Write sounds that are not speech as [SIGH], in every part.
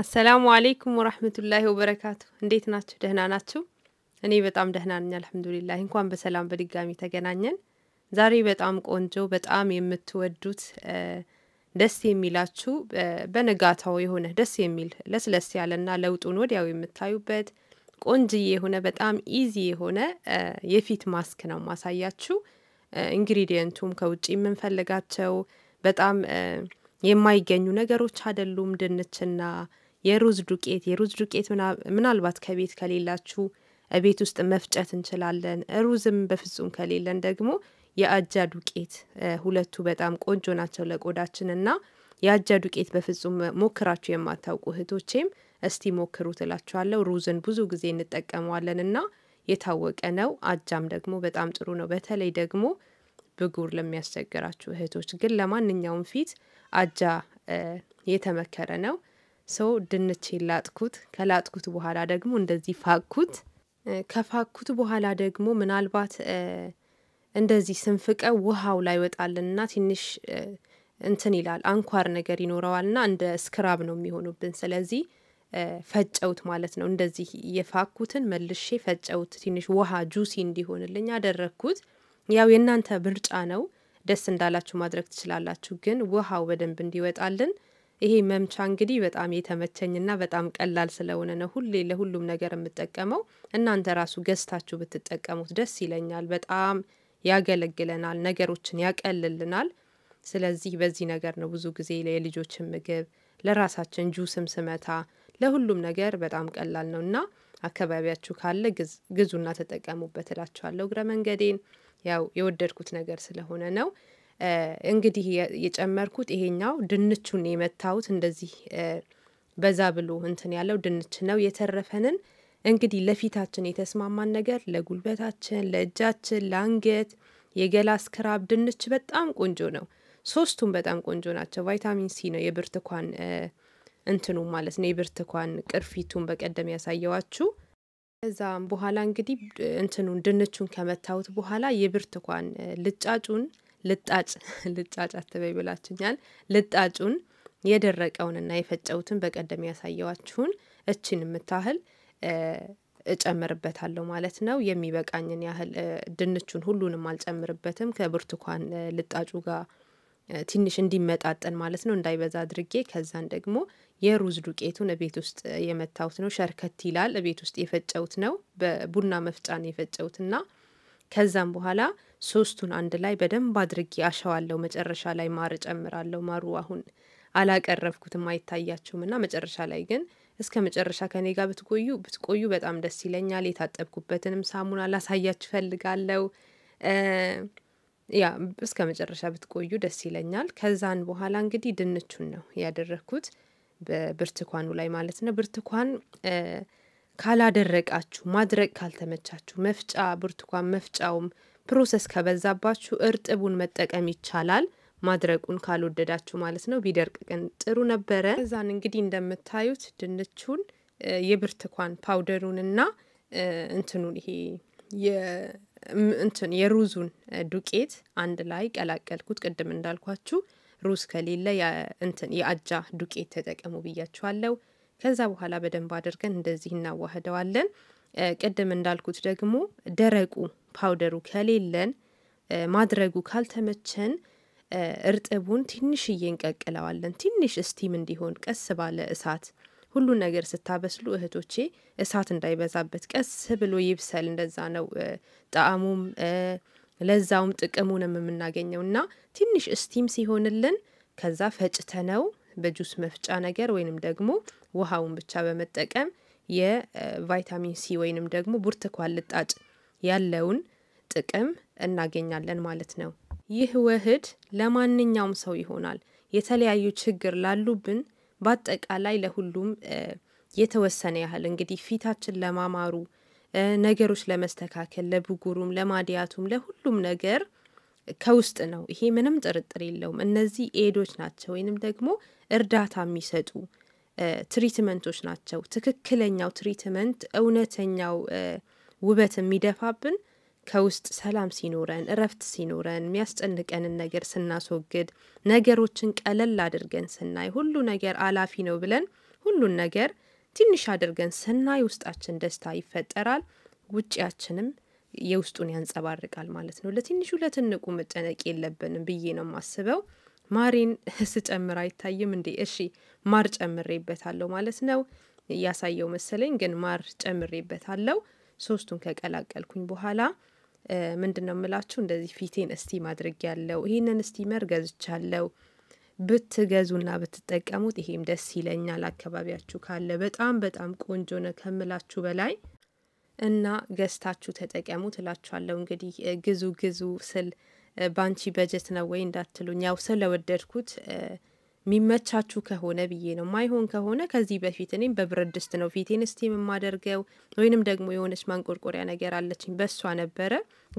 አሰላሙ አሌይኩም ወራህመቱላሂ ወበረካቱ። እንዴት ናችሁ? ደህና ናችሁ? እኔ በጣም ደህና ነኝ አልሐምዱሊላህ። እንኳን በሰላም በድጋሚ ተገናኘን። ዛሬ በጣም ቆንጆ በጣም የምትወዱት ደስ የሚላችሁ በነጋታው የሆነ ደስ የሚል ለስለስ ያለና ለውጡን ወዲያው የምታዩበት ቆንጅዬ የሆነ በጣም ኢዚ የሆነ የፊት ማስክ ነው ማሳያችሁ። ኢንግሪዲየንቱም ከውጭ የምንፈልጋቸው በጣም የማይገኙ ነገሮች አይደሉም። ድንችና የሩዝ ዱቄት የሩዝ ዱቄት ምናልባት ከቤት ከሌላችሁ ቤት ውስጥ መፍጨት እንችላለን። ሩዝም በፍጹም ከሌለን ደግሞ የአጃ ዱቄት ሁለቱ በጣም ቆንጆ ናቸው ለቆዳችን እና የአጃ ዱቄት በፍጹም ሞክራችሁ የማታውቁ እህቶቼም እስቲ ሞክሩት ትላችኋለሁ። ሩዝን ብዙ ጊዜ እንጠቀመዋለን እና የታወቀ ነው። አጃም ደግሞ በጣም ጥሩ ነው። በተለይ ደግሞ ብጉር ለሚያስቸግራችሁ እህቶች ግን ለማንኛውም ፊት አጃ የተመከረ ነው። ሰው ድንች ላጥኩት። ከላጥኩት በኋላ ደግሞ እንደዚህ ፋኩት ከፋኩት በኋላ ደግሞ ምናልባት እንደዚህ ስንፍቀ ውሃው ላይ ወጣልና ትንሽ እንትን ይላል አንኳር ነገር ይኖረዋልና እንደ ስክራብ ነው የሚሆኑብን። ስለዚህ ፈጨውት ማለት ነው። እንደዚህ የፋኩትን መልሼ ፈጨውት። ትንሽ ውሃ ጁሲ እንዲሆንልኝ አደረግኩት። ያው የእናንተ ምርጫ ነው። ደስ እንዳላችሁ ማድረግ ትችላላችሁ። ግን ውሃው በደንብ እንዲወጣልን ይሄ መምቻ እንግዲህ በጣም የተመቸኝና በጣም ቀላል ስለሆነ ነው ሁሌ ለሁሉም ነገር የምጠቀመው። እናንተ ራሱ ገዝታችሁ ብትጠቀሙት ደስ ይለኛል። በጣም ያገለግለናል፣ ነገሮችን ያቀልልናል። ስለዚህ በዚህ ነገር ነው ብዙ ጊዜ የልጆችን ምግብ ለራሳችን ጁስም ስመታ ለሁሉም ነገር በጣም ቀላል ነው እና አካባቢያችሁ ካለ ግዙና ተጠቀሙበት እላችኋለሁ። እግረ መንገዴን ያው የወደድኩት ነገር ስለሆነ ነው። እንግዲህ የጨመርኩት ይሄኛው ድንቹን የመታሁት እንደዚህ በዛ ብሎ እንትን ያለው ድንች ነው። የተረፈንን እንግዲህ ለፊታችን የተስማማን ነገር ለጉልበታችን፣ ለእጃችን፣ ለአንገት፣ የገላ ስክራብ ድንች በጣም ቆንጆ ነው። ሶስቱም በጣም ቆንጆ ናቸው። ቫይታሚን ሲ ነው የብርቱካን እንትኑ ማለት ነው የብርቱካን ቅርፊቱን በቀደም ያሳየዋችሁ። ከዛም በኋላ እንግዲህ እንትኑን ድንቹን ከመታሁት በኋላ የብርቱካን ልጫጩን ልጣጭ ልጣጭ አትበይ ብላችሁኛል። ልጣጩን የደረቀውንና የፈጨውትን በቀደም ያሳየዋችሁን እችን የምታህል እጨምርበታለሁ ማለት ነው። የሚበቃኝን ያህል ድንቹን ሁሉንም አልጨምርበትም። ከብርቱካን ልጣጩ ጋር ትንሽ እንዲመጣጠን ማለት ነው፣ እንዳይበዛ አድርጌ ከዛን ደግሞ የሩዝ ዱቄቱን እቤት ውስጥ የመታሁት ነው። ሸርከት ይላል። እቤት ውስጥ የፈጨውት ነው። በቡና መፍጫ መፍጫን የፈጨሁትና ከዛም በኋላ ሶስቱን አንድ ላይ በደንብ አድርጌ አሸዋለሁ። መጨረሻ ላይ ማር ጨምራለሁ። ማሩ አሁን አላቀረብኩትም አይታያችሁም። እና መጨረሻ ላይ ግን እስከ መጨረሻ ከኔ ጋር ብትቆዩ ብትቆዩ በጣም ደስ ይለኛል። የታጠብኩበትንም ሳሙና ላሳያችሁ ፈልጋለሁ። ያ እስከ መጨረሻ ብትቆዩ ደስ ይለኛል። ከዛን በኋላ እንግዲህ ድንቹን ነው ያደረግኩት በብርቱካኑ ላይ ማለት ነው ብርቱካን ካላደረቃችሁ፣ ማድረቅ ካልተመቻችሁ፣ መፍጫ ብርቱካን መፍጫውም ፕሮሰስ ከበዛባችሁ እርጥቡን መጠቀም ይቻላል። ማድረቁን ካልወደዳችሁ ማለት ነው። ቢደርቅ ግን ጥሩ ነበረ። እዛን እንግዲህ እንደምታዩት ድንቹን የብርቱካን ፓውደሩንና እንትኑን ይሄ እንትን የሩዙን ዱቄት አንድ ላይ ቀላቀልኩት። ቅድም እንዳልኳችሁ ሩዝ ከሌለ እንትን የአጃ ዱቄት ተጠቀሙ ብያችኋለሁ። ከዛ በኋላ በደንብ አድርገን እንደዚህ እናዋህደዋለን። ቅድም እንዳልኩት ደግሞ ደረቁ ፓውደሩ ከሌለን ማድረጉ ካልተመቸን እርጥቡን ትንሽዬ እንቀቅለዋለን። ትንሽ እስቲም እንዲሆን ቀስ ባለ እሳት ሁሉ ነገር ስታበስሉ እህቶቼ እሳት እንዳይበዛበት ቀስ ብሎ ይብሰል። እንደዛ ነው ጣዕሙም ለዛውም ጥቅሙንም የምናገኘው እና ትንሽ እስቲም ሲሆንልን ከዛ ፈጭተነው በጁስ መፍጫ ነገር ወይንም ደግሞ ውሃውን ብቻ በመጠቀም የቫይታሚን ሲ ወይንም ደግሞ ብርቱካን ልጣጭ ያለውን ጥቅም እናገኛለን ማለት ነው። ይህ ውህድ ለማንኛውም ሰው ይሆናል። የተለያዩ ችግር ላሉብን በአጠቃላይ ለሁሉም የተወሰነ ያህል እንግዲህ ፊታችን ለማማሩ ነገሮች ለመስተካከል፣ ለብጉሩም፣ ለማዲያቱም፣ ለሁሉም ነገር ከውስጥ ነው። ይሄ ምንም ጥርጥር የለውም። እነዚህ ኤዶች ናቸው ወይንም ደግሞ እርዳታ የሚሰጡ ትሪትመንቶች ናቸው። ትክክለኛው ትሪትመንት እውነተኛው ውበት የሚደፋብን ከውስጥ ሰላም ሲኖረን፣ እረፍት ሲኖረን፣ የሚያስጨንቀንን ነገር ስናስወግድ፣ ነገሮችን ቀለል አድርገን ስናይ፣ ሁሉ ነገር አላፊ ነው ብለን ሁሉን ነገር ትንሽ አድርገን ስናይ ውስጣችን ደስታ ይፈጠራል። ውጪያችንም የውስጡን ያንጸባርቃል ማለት ነው። ለትንሹ ለትንቁ መጨነቅ የለብንም ብዬ ነው የማስበው። ማሬን [LAUGHS] ስጨምር አይታይም እንዴ? እሺ ማር ጨምሬበታለሁ ማለት ነው። እያሳየው መሰለኝ፣ ግን ማር ጨምሬበታለሁ። ሶስቱን ከቀላቀልኩኝ በኋላ ምንድን ነው የምላችሁ፣ እንደዚህ ፊቴን እስቲም ያለው ይህንን ስቲመር ገዝቻለሁ። ብትገዙና ብትጠቀሙት ይሄም ደስ ይለኛል። አካባቢያችሁ ካለ በጣም በጣም ቆንጆ ነው ከምላችሁ በላይ እና ገዝታችሁ ተጠቀሙ ትላችኋለሁ። እንግዲህ ግዙ ግዙ ስል ባንቺ በጀት ነው ወይ እንዳትሉኝ። ያው ስለወደድኩት የሚመቻችሁ ከሆነ ብዬ ነው። ማይሆን ከሆነ ከዚህ በፊት እኔም በብረት ድስት ነው ፊቴን ስቲም የማደርገው፣ ወይንም ደግሞ የሆነች ማንቆርቆሪያ ነገር አለችኝ በሷ ነበረ።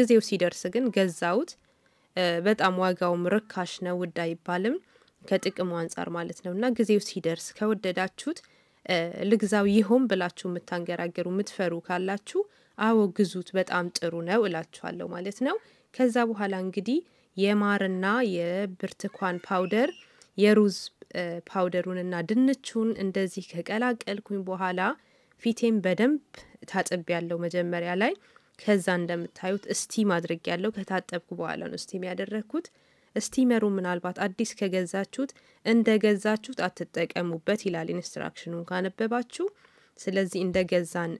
ጊዜው ሲደርስ ግን ገዛውት። በጣም ዋጋውም ርካሽ ነው፣ ውድ አይባልም ከጥቅሙ አንጻር ማለት ነው። እና ጊዜው ሲደርስ ከወደዳችሁት ልግዛው ይሆን ብላችሁ የምታንገራገሩ የምትፈሩ ካላችሁ አዎ ግዙት፣ በጣም ጥሩ ነው እላችኋለሁ ማለት ነው። ከዛ በኋላ እንግዲህ የማርና የብርቱካን ፓውደር የሩዝ ፓውደሩንና ድንቹን እንደዚህ ከቀላቀልኩኝ በኋላ ፊቴን በደንብ ታጥብ ያለው መጀመሪያ ላይ ከዛ እንደምታዩት እስቲም አድርግ ያለው ከታጠብኩ በኋላ ነው እስቲም ያደረግኩት። ስቲመሩ ምናልባት አዲስ ከገዛችሁት እንደ ገዛችሁት አትጠቀሙበት ይላል ኢንስትራክሽኑን ካነበባችሁ። ስለዚህ እንደ ገዛን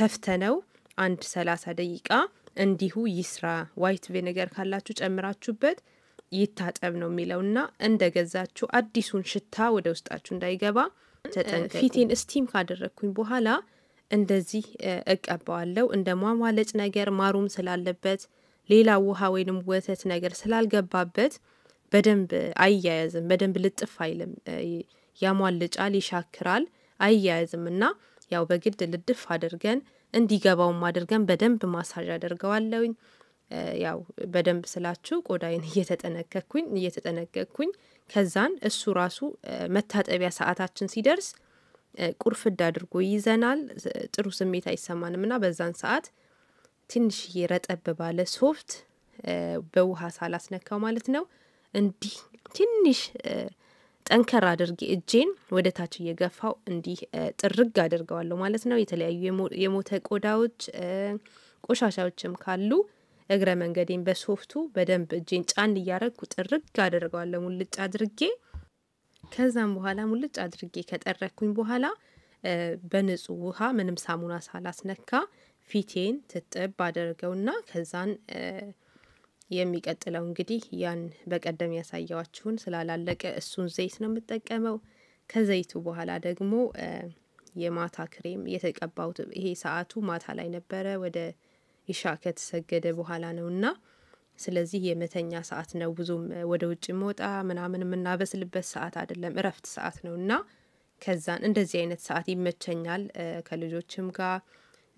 ከፍተ ነው አንድ ሰላሳ ደቂቃ እንዲሁ ይስራ። ዋይት ቪኔገር ካላችሁ ጨምራችሁበት ይታጠብ ነው የሚለው እና እንደ ገዛችሁ አዲሱን ሽታ ወደ ውስጣችሁ እንዳይገባ ፊቴን ስቲም ካደረግኩኝ በኋላ እንደዚህ እቀባዋለሁ። እንደ ሟሟለጭ ነገር ማሩም ስላለበት ሌላ ውሃ ወይንም ወተት ነገር ስላልገባበት በደንብ አያያዝም፣ በደንብ ልጥፍ አይልም። ያሟልጫል፣ ይሻክራል፣ አያያዝም እና ያው በግድ ልድፍ አድርገን እንዲገባውም አድርገን በደንብ ማሳጅ አደርገዋለውኝ። ያው በደንብ ስላችሁ ቆዳዬን [LAUGHS] እየተጠነቀኩኝ እየተጠነቀኩኝ ከዛን እሱ ራሱ መታጠቢያ ሰዓታችን ሲደርስ ቁርፍድ አድርጎ ይዘናል። ጥሩ ስሜት አይሰማንም ና በዛን ሰዓት ትንሽዬ ረጠብ ባለ ሶፍት በውሃ ሳላስነካው ማለት ነው እንዲህ ትንሽ ጠንከር አድርጌ እጄን ወደ ታች እየገፋው እንዲህ ጥርግ አድርገዋለሁ ማለት ነው። የተለያዩ የሞተ ቆዳዎች ቆሻሻዎችም ካሉ እግረ መንገዴን በሶፍቱ በደንብ እጄን ጫን እያረግኩ ጥርግ አደርገዋለሁ ሙልጭ አድርጌ። ከዛም በኋላ ሙልጭ አድርጌ ከጠረኩኝ በኋላ በንጹህ ውሃ ምንም ሳሙና ሳላስነካ ፊቴን ትጥብ አደርገውና ከዛን የሚቀጥለው እንግዲህ ያን በቀደም ያሳየዋችሁን ስላላለቀ እሱን ዘይት ነው የምጠቀመው። ከዘይቱ በኋላ ደግሞ የማታ ክሬም የተቀባሁት ይሄ ሰዓቱ ማታ ላይ ነበረ፣ ወደ ይሻ ከተሰገደ በኋላ ነው እና ስለዚህ የመተኛ ሰዓት ነው። ብዙም ወደ ውጭ መውጣ ምናምን የምናበስልበት ሰዓት አይደለም፣ እረፍት ሰዓት ነው እና ከዛን እንደዚህ አይነት ሰዓት ይመቸኛል። ከልጆችም ጋር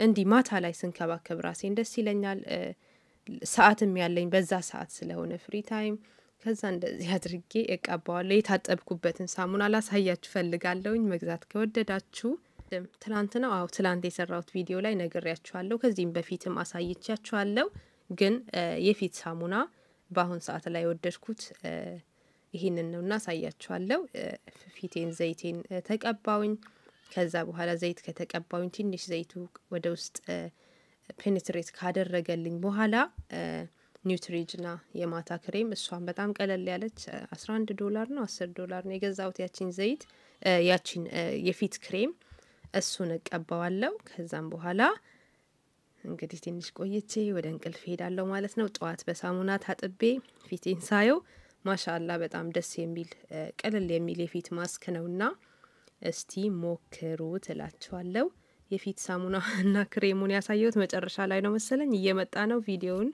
እንዲህ ማታ ላይ ስንከባከብ ራሴን ደስ ይለኛል። ሰዓትም ያለኝ በዛ ሰዓት ስለሆነ ፍሪ ታይም ከዛ እንደዚህ [LAUGHS] አድርጌ እቀባዋለሁ። የታጠብኩበትን ሳሙና ላሳያችሁ ፈልጋለሁኝ። መግዛት ከወደዳችሁ ትላንት ነው አዎ፣ ትላንት የሰራሁት ቪዲዮ ላይ ነግሬያችኋለሁ። ከዚህም በፊትም አሳይቻችኋለሁ። ግን የፊት ሳሙና በአሁን ሰዓት ላይ የወደድኩት ይህንን ነው እና አሳያችኋለሁ። ፊቴን ዘይቴን ተቀባውኝ። ከዛ በኋላ ዘይት ከተቀባውኝ ትንሽ ዘይቱ ወደ ውስጥ ፔኔትሬት ካደረገልኝ በኋላ ኒውትሪጅና የማታ ክሬም እሷን በጣም ቀለል ያለች አስራ አንድ ዶላር ነው አስር ዶላር ነው የገዛሁት። ያቺን ዘይት ያቺን የፊት ክሬም እሱን እቀባዋለው። ከዛም በኋላ እንግዲህ ትንሽ ቆይቼ ወደ እንቅልፍ ሄዳለሁ ማለት ነው። ጠዋት በሳሙና ታጥቤ ፊቴን ሳየው ማሻላ በጣም ደስ የሚል ቀለል የሚል የፊት ማስክ ነውና እስቲ ሞክሩ ትላችኋለሁ። የፊት ሳሙና እና ክሬሙን ያሳየሁት መጨረሻ ላይ ነው መሰለኝ። እየመጣ ነው። ቪዲዮውን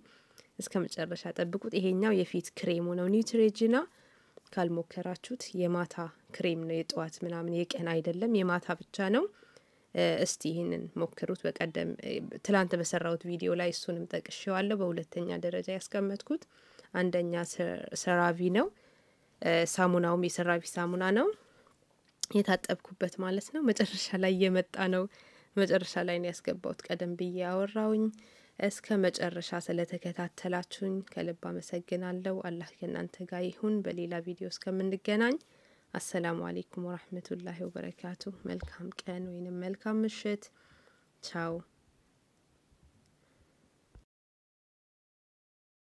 እስከ መጨረሻ ጠብቁት። ይሄኛው የፊት ክሬሙ ነው። ኒውትሬጂና ካልሞከራችሁት የማታ ክሬም ነው። የጠዋት ምናምን የቀን አይደለም፣ የማታ ብቻ ነው። እስቲ ይህንን ሞክሩት። በቀደም ትላንት በሰራሁት ቪዲዮ ላይ እሱንም ጠቅሼዋለሁ። በሁለተኛ ደረጃ ያስቀመጥኩት አንደኛ ሰራቪ ነው። ሳሙናውም የሰራቪ ሳሙና ነው የታጠብኩበት ማለት ነው። መጨረሻ ላይ እየመጣ ነው። መጨረሻ ላይ ነው ያስገባሁት ቀደም ብዬ ያወራውኝ። እስከ መጨረሻ ስለተከታተላችሁኝ ከልብ አመሰግናለሁ። አላህ ከእናንተ ጋር ይሁን። በሌላ ቪዲዮ እስከምንገናኝ አሰላሙ አሌይኩም ወራህመቱላሂ ወበረካቱ። መልካም ቀን ወይንም መልካም ምሽት። ቻው